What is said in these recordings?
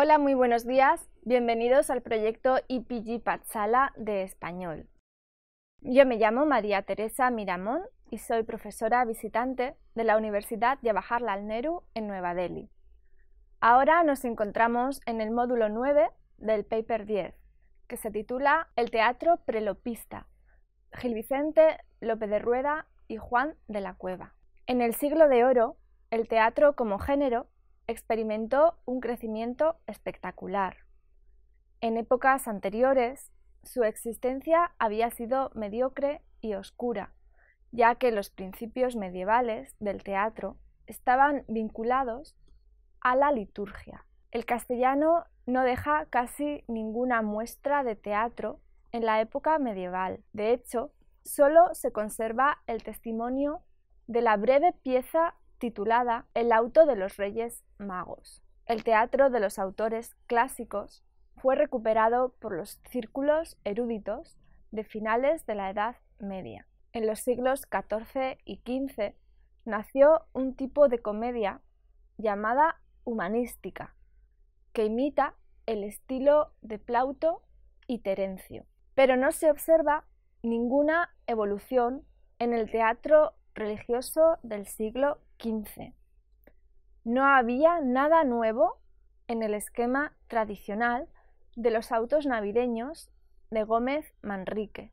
Hola, muy buenos días. Bienvenidos al proyecto IPG Patsala de español. Yo me llamo María Teresa Miramón y soy profesora visitante de la Universidad Jawaharlal Nehru en Nueva Delhi. Ahora nos encontramos en el módulo 9 del paper 10, que se titula El teatro prelopista. Gil Vicente, López de Rueda y Juan de la Cueva. En el siglo de oro, el teatro como género experimentó un crecimiento espectacular. En épocas anteriores, su existencia había sido mediocre y oscura, ya que los principios medievales del teatro estaban vinculados a la liturgia. El castellano no deja casi ninguna muestra de teatro en la época medieval. De hecho, solo se conserva el testimonio de la breve pieza titulada El auto de los Reyes Magos. El teatro de los autores clásicos fue recuperado por los círculos eruditos de finales de la Edad Media. En los siglos XIV y XV nació un tipo de comedia llamada humanística, que imita el estilo de Plauto y Terencio, pero no se observa ninguna evolución en el teatro religioso del siglo no había nada nuevo en el esquema tradicional de los autos navideños de Gómez Manrique.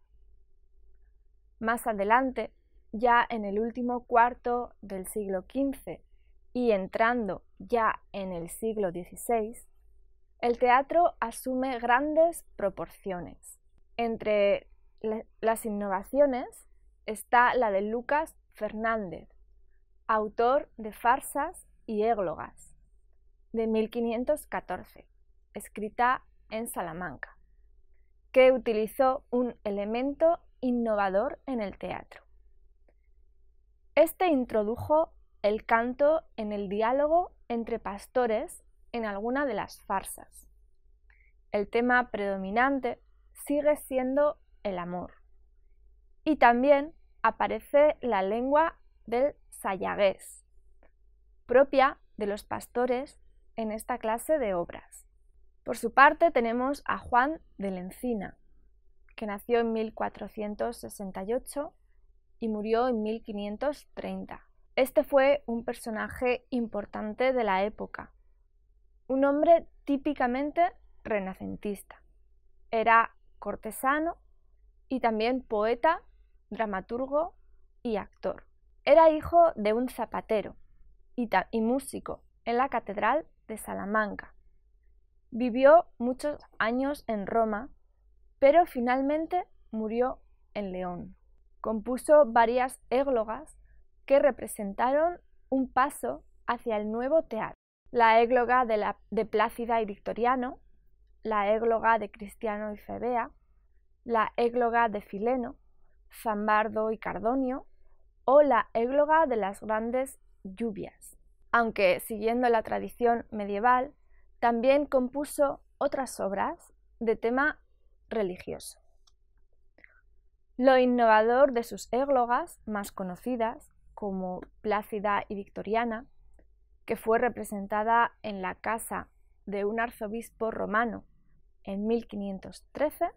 Más adelante, ya en el último cuarto del siglo XV y entrando ya en el siglo XVI, el teatro asume grandes proporciones. Entre las innovaciones está la de Lucas Fernández, autor de farsas y églogas, de 1514, escrita en Salamanca, que utilizó un elemento innovador en el teatro. Este introdujo el canto en el diálogo entre pastores en alguna de las farsas. El tema predominante sigue siendo el amor. Y también aparece la lengua del sayagués, propia de los pastores en esta clase de obras. Por su parte tenemos a Juan de Lencina, que nació en 1468 y murió en 1530. Este fue un personaje importante de la época, un hombre típicamente renacentista. Era cortesano y también poeta, dramaturgo y actor. Era hijo de un zapatero y, músico en la Catedral de Salamanca. Vivió muchos años en Roma, pero finalmente murió en León. Compuso varias églogas que representaron un paso hacia el nuevo teatro. La égloga de, de Plácida y Victoriano, la égloga de Cristiano y Febea, la égloga de Fileno, Zambardo y Cardonio, o la égloga de las grandes lluvias, aunque siguiendo la tradición medieval, también compuso otras obras de tema religioso. Lo innovador de sus églogas más conocidas, como Plácida y Victoriana, que fue representada en la casa de un arzobispo romano en 1513,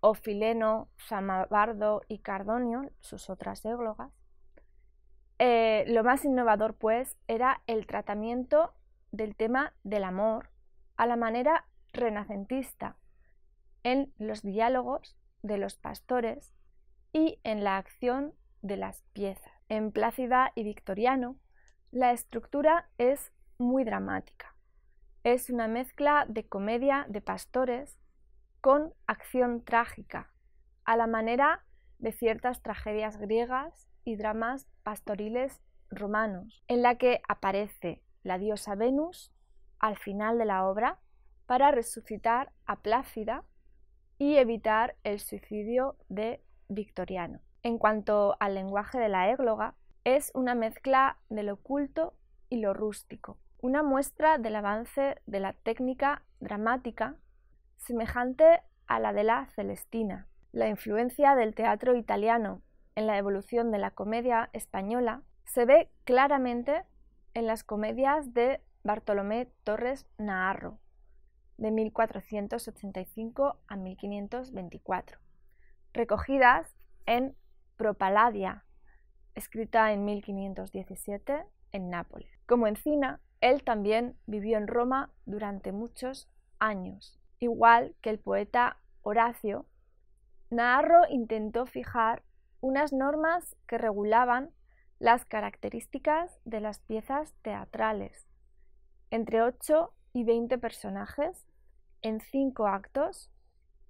Ofileno, Samabardo y Cardonio, sus otras églogas. Eh, lo más innovador, pues, era el tratamiento del tema del amor a la manera renacentista, en los diálogos de los pastores y en la acción de las piezas. En Plácida y Victoriano, la estructura es muy dramática. Es una mezcla de comedia de pastores con acción trágica, a la manera de ciertas tragedias griegas y dramas pastoriles romanos, en la que aparece la diosa Venus al final de la obra para resucitar a Plácida y evitar el suicidio de Victoriano. En cuanto al lenguaje de la égloga, es una mezcla de lo culto y lo rústico, una muestra del avance de la técnica dramática semejante a la de la Celestina. La influencia del teatro italiano en la evolución de la comedia española se ve claramente en las comedias de Bartolomé Torres Naharro, de 1485 a 1524, recogidas en Propaladia, escrita en 1517 en Nápoles. Como Encina, él también vivió en Roma durante muchos años igual que el poeta Horacio, Naharro intentó fijar unas normas que regulaban las características de las piezas teatrales, entre 8 y 20 personajes, en 5 actos,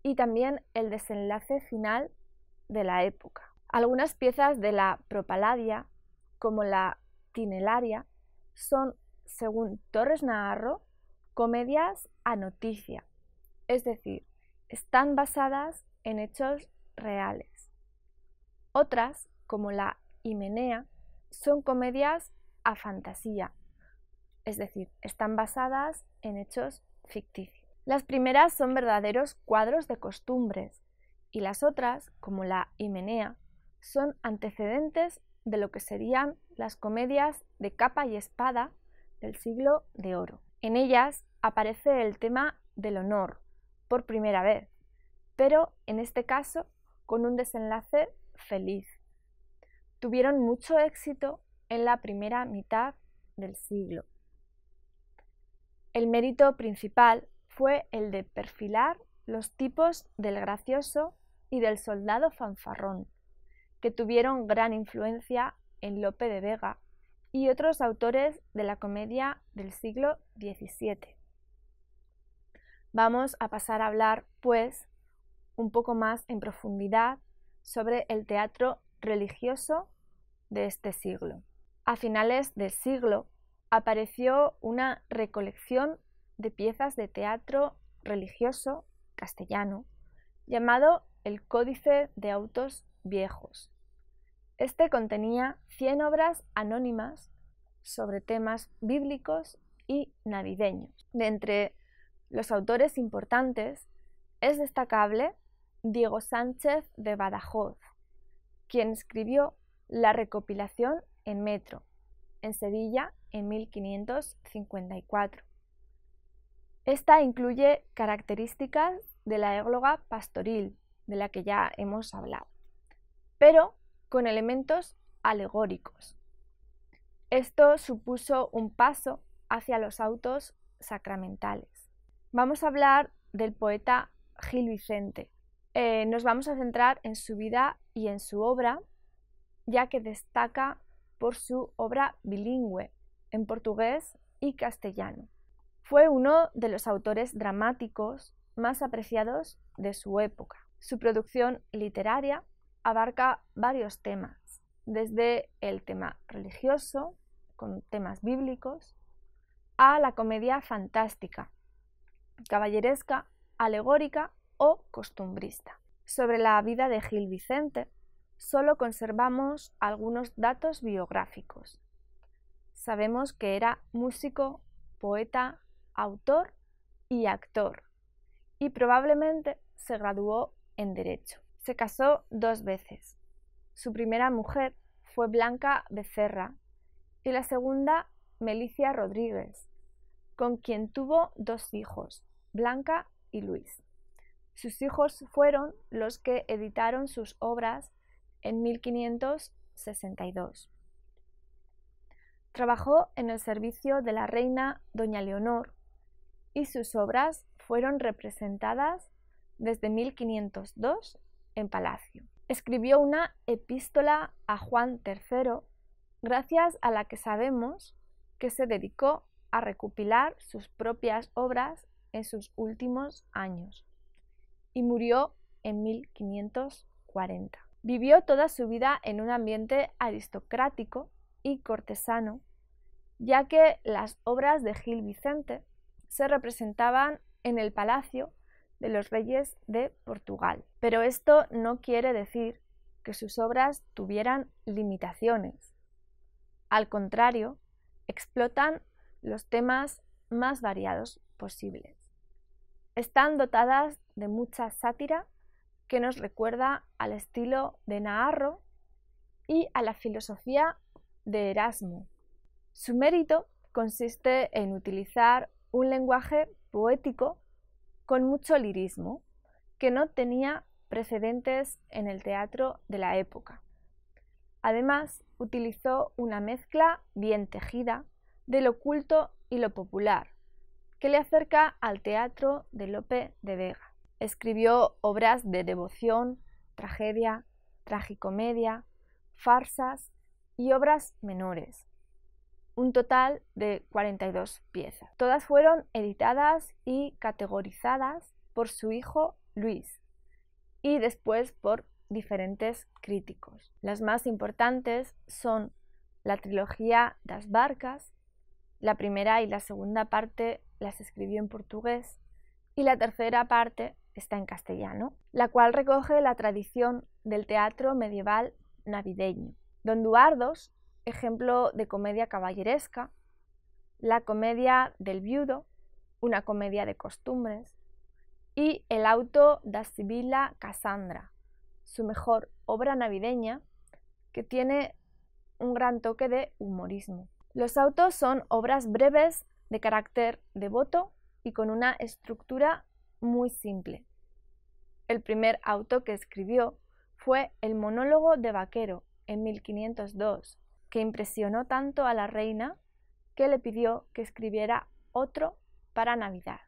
y también el desenlace final de la época. Algunas piezas de la propaladia, como la tinelaria, son, según Torres Navarro, comedias a noticia, es decir, están basadas en hechos reales. Otras, como la Himenea, son comedias a fantasía, es decir, están basadas en hechos ficticios. Las primeras son verdaderos cuadros de costumbres y las otras, como la Himenea, son antecedentes de lo que serían las comedias de capa y espada del siglo de oro. En ellas aparece el tema del honor, por primera vez, pero en este caso con un desenlace feliz. Tuvieron mucho éxito en la primera mitad del siglo. El mérito principal fue el de perfilar los tipos del gracioso y del soldado fanfarrón, que tuvieron gran influencia en Lope de Vega y otros autores de la comedia del siglo XVII. Vamos a pasar a hablar, pues, un poco más en profundidad sobre el teatro religioso de este siglo. A finales del siglo apareció una recolección de piezas de teatro religioso castellano llamado el Códice de Autos Viejos. Este contenía 100 obras anónimas sobre temas bíblicos y navideños. De entre los autores importantes, es destacable Diego Sánchez de Badajoz, quien escribió la recopilación en Metro, en Sevilla en 1554. Esta incluye características de la égloga pastoril, de la que ya hemos hablado, pero con elementos alegóricos. Esto supuso un paso hacia los autos sacramentales. Vamos a hablar del poeta Gil Vicente. Eh, nos vamos a centrar en su vida y en su obra, ya que destaca por su obra bilingüe en portugués y castellano. Fue uno de los autores dramáticos más apreciados de su época. Su producción literaria abarca varios temas, desde el tema religioso, con temas bíblicos, a la comedia fantástica, caballeresca, alegórica o costumbrista. Sobre la vida de Gil Vicente, solo conservamos algunos datos biográficos. Sabemos que era músico, poeta, autor y actor, y probablemente se graduó en Derecho. Se casó dos veces. Su primera mujer fue Blanca Becerra y la segunda Melicia Rodríguez, con quien tuvo dos hijos, Blanca y Luis. Sus hijos fueron los que editaron sus obras en 1562. Trabajó en el servicio de la reina Doña Leonor y sus obras fueron representadas desde 1502 en Palacio. Escribió una epístola a Juan III, gracias a la que sabemos que se dedicó a recopilar sus propias obras en sus últimos años y murió en 1540. Vivió toda su vida en un ambiente aristocrático y cortesano, ya que las obras de Gil Vicente se representaban en el palacio de los reyes de Portugal. Pero esto no quiere decir que sus obras tuvieran limitaciones. Al contrario, explotan los temas más variados posibles. Están dotadas de mucha sátira que nos recuerda al estilo de Naharro y a la filosofía de Erasmo. Su mérito consiste en utilizar un lenguaje poético con mucho lirismo que no tenía precedentes en el teatro de la época. Además, utilizó una mezcla bien tejida de lo culto y lo popular, que le acerca al teatro de Lope de Vega. Escribió obras de devoción, tragedia, tragicomedia, farsas y obras menores, un total de 42 piezas. Todas fueron editadas y categorizadas por su hijo Luis y después por diferentes críticos. Las más importantes son la trilogía Das Barcas, la primera y la segunda parte las escribió en portugués y la tercera parte está en castellano, la cual recoge la tradición del teatro medieval navideño. Don Duardos, ejemplo de comedia caballeresca, la comedia del viudo, una comedia de costumbres, y El auto da Sibila Cassandra, su mejor obra navideña que tiene un gran toque de humorismo. Los autos son obras breves de carácter devoto y con una estructura muy simple. El primer auto que escribió fue el monólogo de Vaquero en 1502, que impresionó tanto a la reina que le pidió que escribiera otro para Navidad.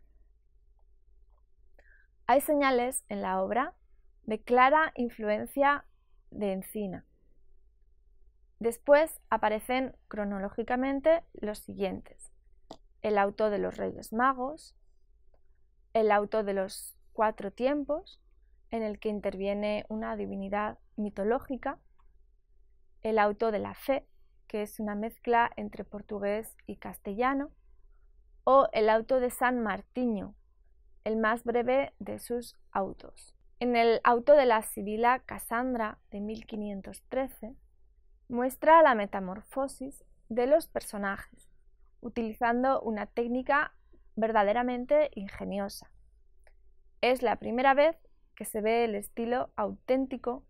Hay señales en la obra de clara influencia de Encina. Después aparecen cronológicamente los siguientes el auto de los Reyes Magos, el auto de los cuatro tiempos, en el que interviene una divinidad mitológica, el auto de la fe, que es una mezcla entre portugués y castellano, o el auto de San Martiño, el más breve de sus autos. En el auto de la Sibila Casandra de 1513 muestra la metamorfosis de los personajes, utilizando una técnica verdaderamente ingeniosa. Es la primera vez que se ve el estilo auténtico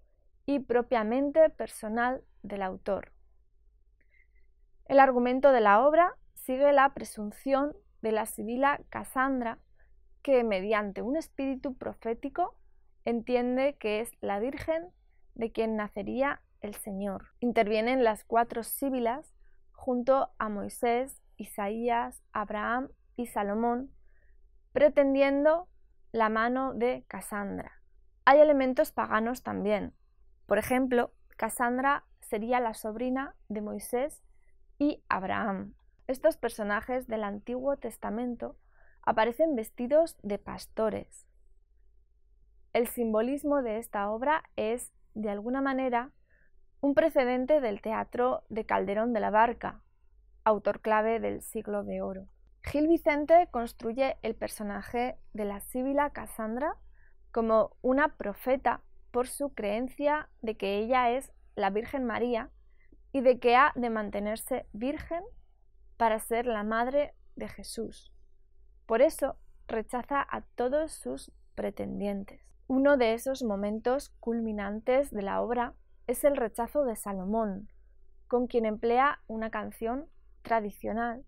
y propiamente personal del autor. El argumento de la obra sigue la presunción de la sibila Cassandra, que mediante un espíritu profético entiende que es la Virgen de quien nacería el Señor. Intervienen las cuatro Sibilas junto a Moisés, Isaías, Abraham y Salomón, pretendiendo la mano de Casandra. Hay elementos paganos también. Por ejemplo, Casandra sería la sobrina de Moisés y Abraham. Estos personajes del Antiguo Testamento aparecen vestidos de pastores. El simbolismo de esta obra es, de alguna manera, un precedente del teatro de Calderón de la Barca, autor clave del siglo de oro. Gil Vicente construye el personaje de la síbila Cassandra como una profeta por su creencia de que ella es la Virgen María y de que ha de mantenerse virgen para ser la madre de Jesús. Por eso rechaza a todos sus pretendientes. Uno de esos momentos culminantes de la obra es el rechazo de Salomón, con quien emplea una canción tradicional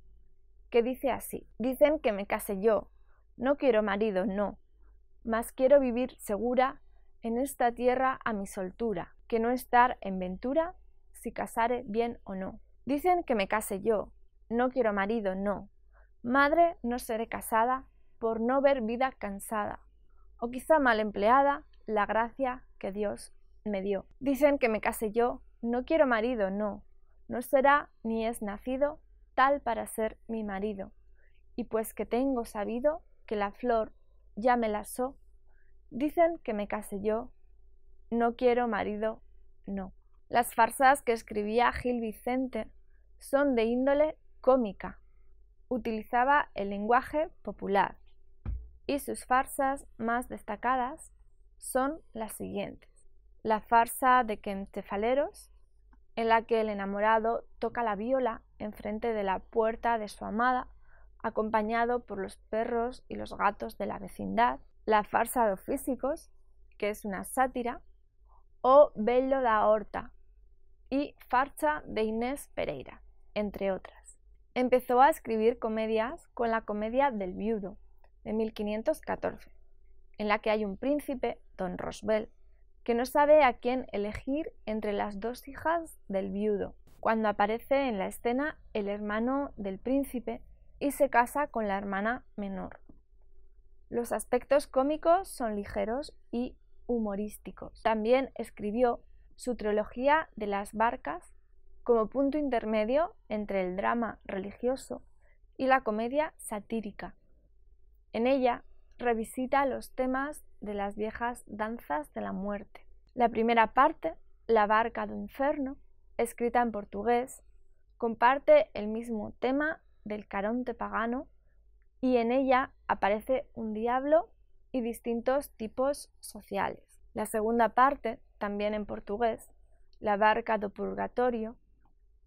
que dice así, dicen que me case yo, no quiero marido, no, mas quiero vivir segura en esta tierra a mi soltura, que no estar en ventura si casare bien o no. Dicen que me case yo, no quiero marido, no, madre no seré casada por no ver vida cansada, o quizá mal empleada la gracia que Dios me dio. Dicen que me case yo, no quiero marido, no, no será ni es nacido tal para ser mi marido. Y pues que tengo sabido que la flor ya me lasó, dicen que me case yo, no quiero marido, no. Las farsas que escribía Gil Vicente son de índole cómica. Utilizaba el lenguaje popular y sus farsas más destacadas son las siguientes. La farsa de Quentefaleros, en la que el enamorado toca la viola enfrente de la puerta de su amada, acompañado por los perros y los gatos de la vecindad, la farsa de físicos, que es una sátira, o Bello da Horta y Farsa de Inés Pereira, entre otras. Empezó a escribir comedias con la comedia del viudo, de 1514, en la que hay un príncipe, don Rosbel, que no sabe a quién elegir entre las dos hijas del viudo, cuando aparece en la escena el hermano del príncipe y se casa con la hermana menor. Los aspectos cómicos son ligeros y humorísticos. También escribió su trilogía de las barcas como punto intermedio entre el drama religioso y la comedia satírica. En ella revisita los temas de las viejas danzas de la muerte. La primera parte, La barca do inferno, escrita en portugués, comparte el mismo tema del Caronte pagano y en ella aparece un diablo y distintos tipos sociales. La segunda parte, también en portugués, La barca do purgatorio,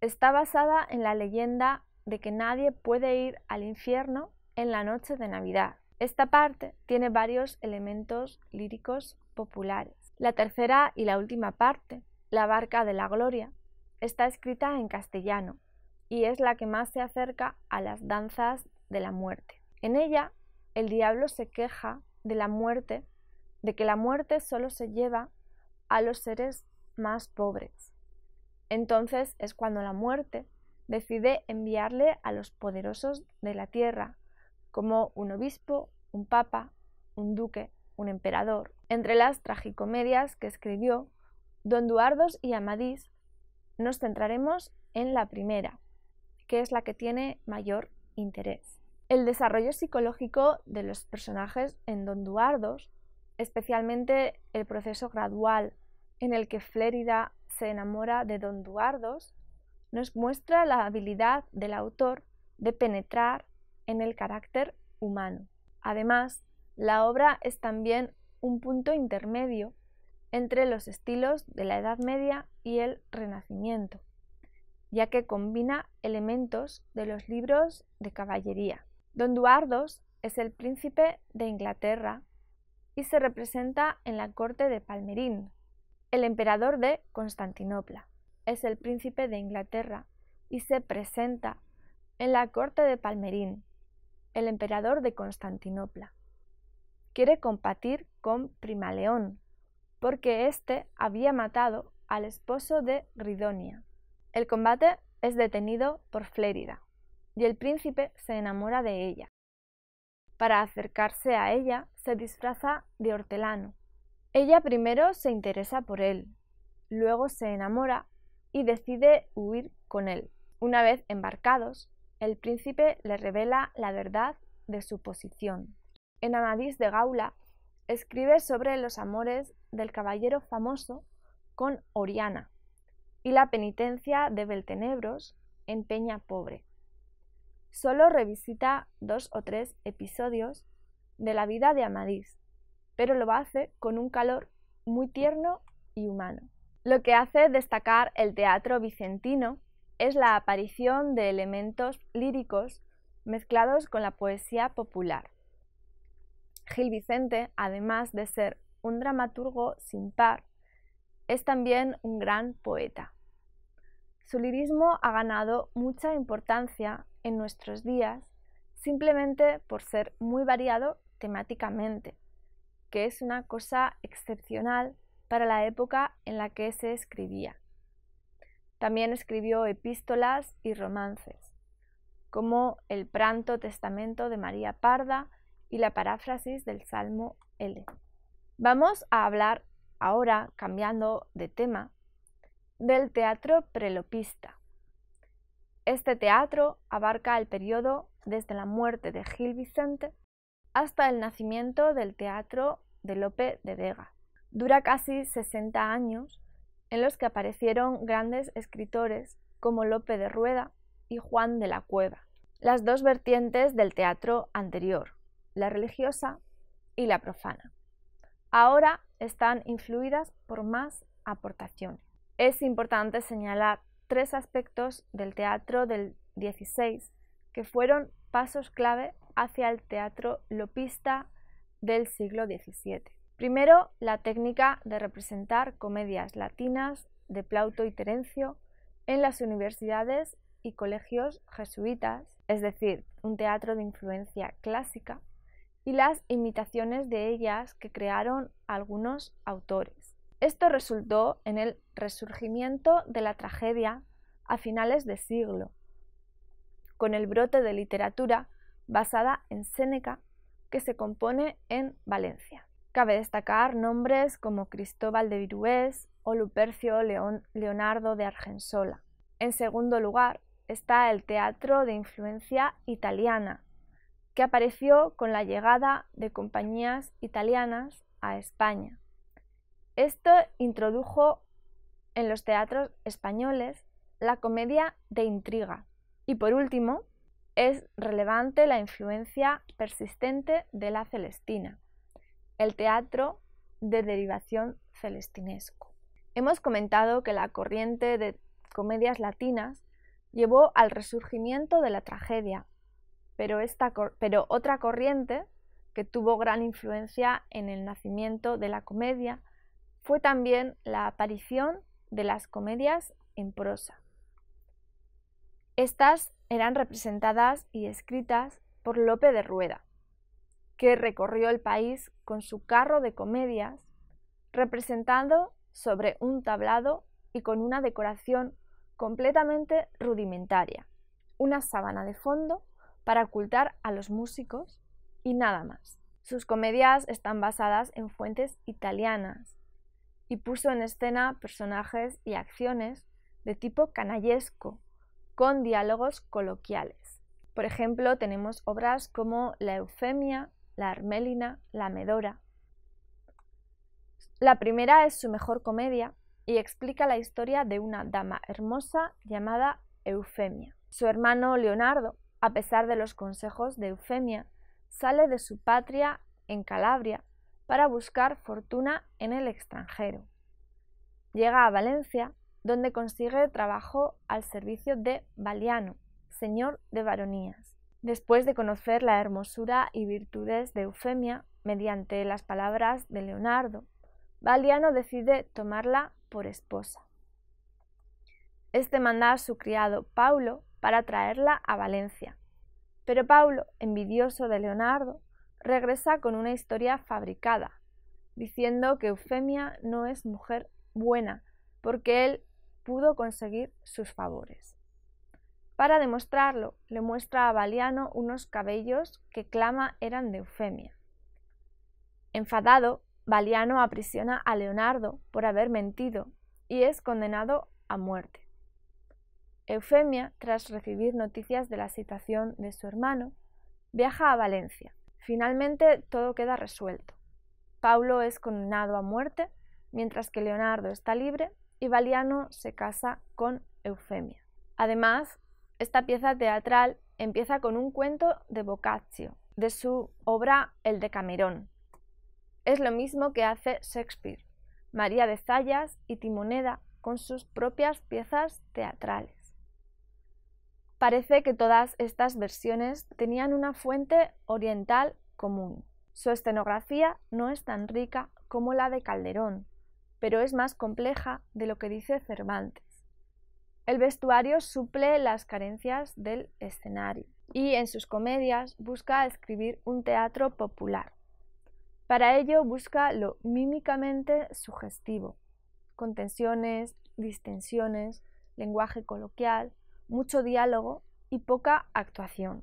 está basada en la leyenda de que nadie puede ir al infierno en la noche de Navidad. Esta parte tiene varios elementos líricos populares. La tercera y la última parte, La barca de la gloria, está escrita en castellano y es la que más se acerca a las danzas de la muerte. En ella, el diablo se queja de la muerte, de que la muerte solo se lleva a los seres más pobres. Entonces es cuando la muerte decide enviarle a los poderosos de la tierra como un obispo, un papa, un duque, un emperador. Entre las tragicomedias que escribió, Don Duardos y Amadís, nos centraremos en la primera, que es la que tiene mayor interés. El desarrollo psicológico de los personajes en Don Duardos, especialmente el proceso gradual en el que Flérida se enamora de Don Duardos, nos muestra la habilidad del autor de penetrar en el carácter humano. Además, la obra es también un punto intermedio entre los estilos de la Edad Media y el Renacimiento, ya que combina elementos de los libros de caballería. Don Duardos es el príncipe de Inglaterra y se representa en la corte de Palmerín, el emperador de Constantinopla. Es el príncipe de Inglaterra y se presenta en la corte de Palmerín, el emperador de Constantinopla. Quiere combatir con Primaleón, porque éste había matado al esposo de Ridonia. El combate es detenido por Flérida, y el príncipe se enamora de ella. Para acercarse a ella, se disfraza de hortelano. Ella primero se interesa por él, luego se enamora y decide huir con él. Una vez embarcados, el príncipe le revela la verdad de su posición. En Amadís de Gaula escribe sobre los amores del caballero famoso con Oriana y la penitencia de Beltenebros en Peña Pobre. Solo revisita dos o tres episodios de la vida de Amadís, pero lo hace con un calor muy tierno y humano, lo que hace destacar el teatro vicentino es la aparición de elementos líricos mezclados con la poesía popular. Gil Vicente, además de ser un dramaturgo sin par, es también un gran poeta. Su lirismo ha ganado mucha importancia en nuestros días simplemente por ser muy variado temáticamente, que es una cosa excepcional para la época en la que se escribía. También escribió epístolas y romances, como el Pranto Testamento de María Parda y la paráfrasis del Salmo L. Vamos a hablar ahora, cambiando de tema, del teatro prelopista. Este teatro abarca el periodo desde la muerte de Gil Vicente hasta el nacimiento del teatro de Lope de Vega. Dura casi 60 años en los que aparecieron grandes escritores como Lope de Rueda y Juan de la Cueva, las dos vertientes del teatro anterior, la religiosa y la profana. Ahora están influidas por más aportaciones. Es importante señalar tres aspectos del teatro del 16 que fueron pasos clave hacia el teatro lopista del siglo XVII. Primero, la técnica de representar comedias latinas de Plauto y Terencio en las universidades y colegios jesuitas, es decir, un teatro de influencia clásica, y las imitaciones de ellas que crearon algunos autores. Esto resultó en el resurgimiento de la tragedia a finales de siglo, con el brote de literatura basada en Séneca que se compone en Valencia. Cabe destacar nombres como Cristóbal de Virués o Lupercio Leonardo de Argensola. En segundo lugar está el teatro de influencia italiana, que apareció con la llegada de compañías italianas a España. Esto introdujo en los teatros españoles la comedia de intriga. Y por último, es relevante la influencia persistente de la Celestina, el teatro de derivación celestinesco. Hemos comentado que la corriente de comedias latinas llevó al resurgimiento de la tragedia, pero, esta pero otra corriente que tuvo gran influencia en el nacimiento de la comedia fue también la aparición de las comedias en prosa. Estas eran representadas y escritas por Lope de Rueda, que recorrió el país con su carro de comedias, representado sobre un tablado y con una decoración completamente rudimentaria, una sábana de fondo para ocultar a los músicos y nada más. Sus comedias están basadas en fuentes italianas y puso en escena personajes y acciones de tipo canallesco, con diálogos coloquiales. Por ejemplo, tenemos obras como La Eufemia, la Armelina, la Medora. La primera es su mejor comedia y explica la historia de una dama hermosa llamada Eufemia. Su hermano Leonardo, a pesar de los consejos de Eufemia, sale de su patria en Calabria para buscar fortuna en el extranjero. Llega a Valencia, donde consigue trabajo al servicio de Baliano, señor de Baronías después de conocer la hermosura y virtudes de Eufemia mediante las palabras de Leonardo, Valiano decide tomarla por esposa. Este manda a su criado Paulo para traerla a Valencia, pero Paulo, envidioso de Leonardo, regresa con una historia fabricada, diciendo que Eufemia no es mujer buena porque él pudo conseguir sus favores. Para demostrarlo, le muestra a Baliano unos cabellos que Clama eran de Eufemia. Enfadado, Valiano aprisiona a Leonardo por haber mentido y es condenado a muerte. Eufemia, tras recibir noticias de la situación de su hermano, viaja a Valencia. Finalmente todo queda resuelto. Paulo es condenado a muerte, mientras que Leonardo está libre y Valiano se casa con Eufemia. Además, esta pieza teatral empieza con un cuento de Boccaccio, de su obra El de Camerón. Es lo mismo que hace Shakespeare, María de Zayas y Timoneda con sus propias piezas teatrales. Parece que todas estas versiones tenían una fuente oriental común. Su escenografía no es tan rica como la de Calderón, pero es más compleja de lo que dice Cervantes. El vestuario suple las carencias del escenario y en sus comedias busca escribir un teatro popular. Para ello busca lo mímicamente sugestivo, con tensiones, distensiones, lenguaje coloquial, mucho diálogo y poca actuación.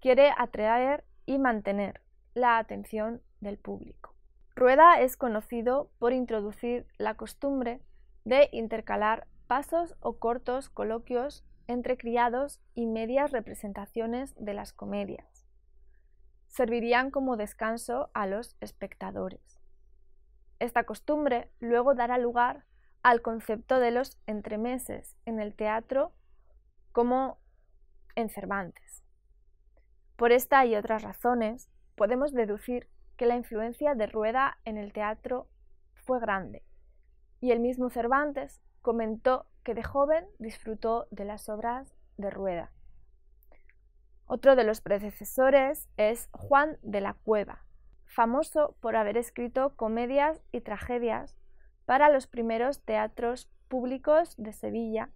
Quiere atraer y mantener la atención del público. Rueda es conocido por introducir la costumbre de intercalar pasos o cortos coloquios entre criados y medias representaciones de las comedias. Servirían como descanso a los espectadores. Esta costumbre luego dará lugar al concepto de los entremeses en el teatro como en Cervantes. Por esta y otras razones, podemos deducir que la influencia de Rueda en el teatro fue grande, y el mismo Cervantes comentó que de joven disfrutó de las obras de Rueda. Otro de los predecesores es Juan de la Cueva, famoso por haber escrito comedias y tragedias para los primeros teatros públicos de Sevilla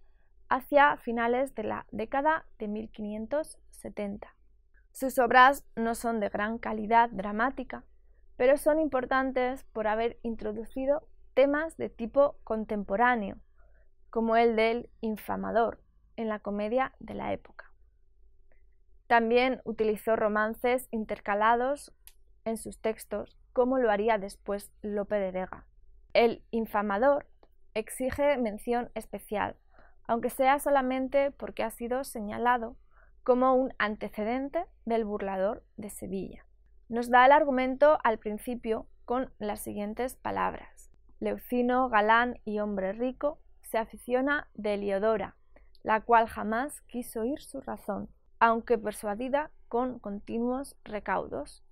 hacia finales de la década de 1570. Sus obras no son de gran calidad dramática, pero son importantes por haber introducido temas de tipo contemporáneo, como el del infamador en la comedia de la época. También utilizó romances intercalados en sus textos, como lo haría después Lope de Vega. El infamador exige mención especial, aunque sea solamente porque ha sido señalado como un antecedente del burlador de Sevilla. Nos da el argumento al principio con las siguientes palabras. Leucino, galán y hombre rico se aficiona de Heliodora, la cual jamás quiso oír su razón, aunque persuadida con continuos recaudos.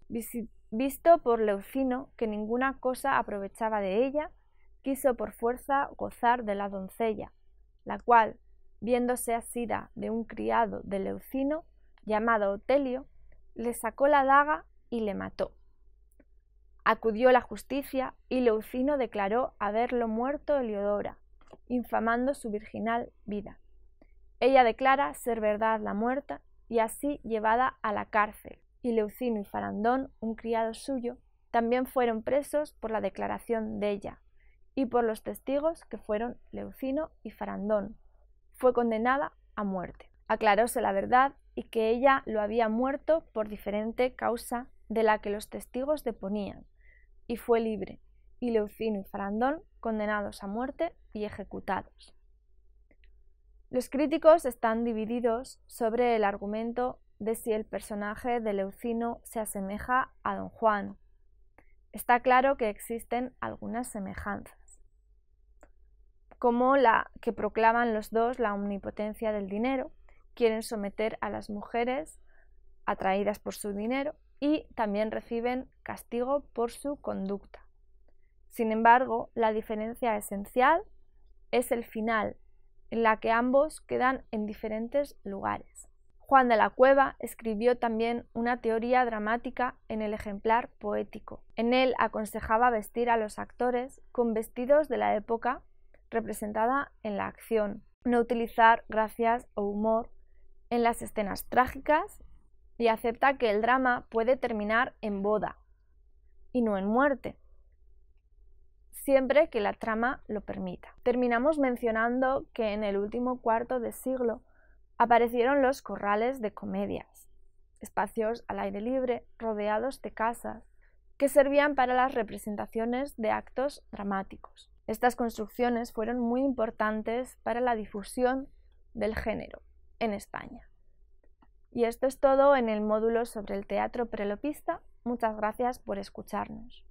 Visto por Leucino que ninguna cosa aprovechaba de ella, quiso por fuerza gozar de la doncella, la cual, viéndose asida de un criado de Leucino, llamado Otelio, le sacó la daga y le mató. Acudió la justicia y Leucino declaró haberlo muerto Heliodora, infamando su virginal vida. Ella declara ser verdad la muerta y así llevada a la cárcel. Y Leucino y Farandón, un criado suyo, también fueron presos por la declaración de ella y por los testigos que fueron Leucino y Farandón. Fue condenada a muerte. Aclaróse la verdad y que ella lo había muerto por diferente causa de la que los testigos deponían, y fue libre, y Leucino y Farandón condenados a muerte y ejecutados. Los críticos están divididos sobre el argumento de si el personaje de Leucino se asemeja a don Juan. Está claro que existen algunas semejanzas, como la que proclaman los dos la omnipotencia del dinero, quieren someter a las mujeres atraídas por su dinero y también reciben castigo por su conducta. Sin embargo, la diferencia esencial es el final, en la que ambos quedan en diferentes lugares. Juan de la Cueva escribió también una teoría dramática en el ejemplar poético. En él aconsejaba vestir a los actores con vestidos de la época representada en la acción, no utilizar gracias o humor en las escenas trágicas y acepta que el drama puede terminar en boda y no en muerte siempre que la trama lo permita. Terminamos mencionando que en el último cuarto de siglo aparecieron los corrales de comedias, espacios al aire libre rodeados de casas que servían para las representaciones de actos dramáticos. Estas construcciones fueron muy importantes para la difusión del género en España. Y esto es todo en el módulo sobre el teatro prelopista. Muchas gracias por escucharnos.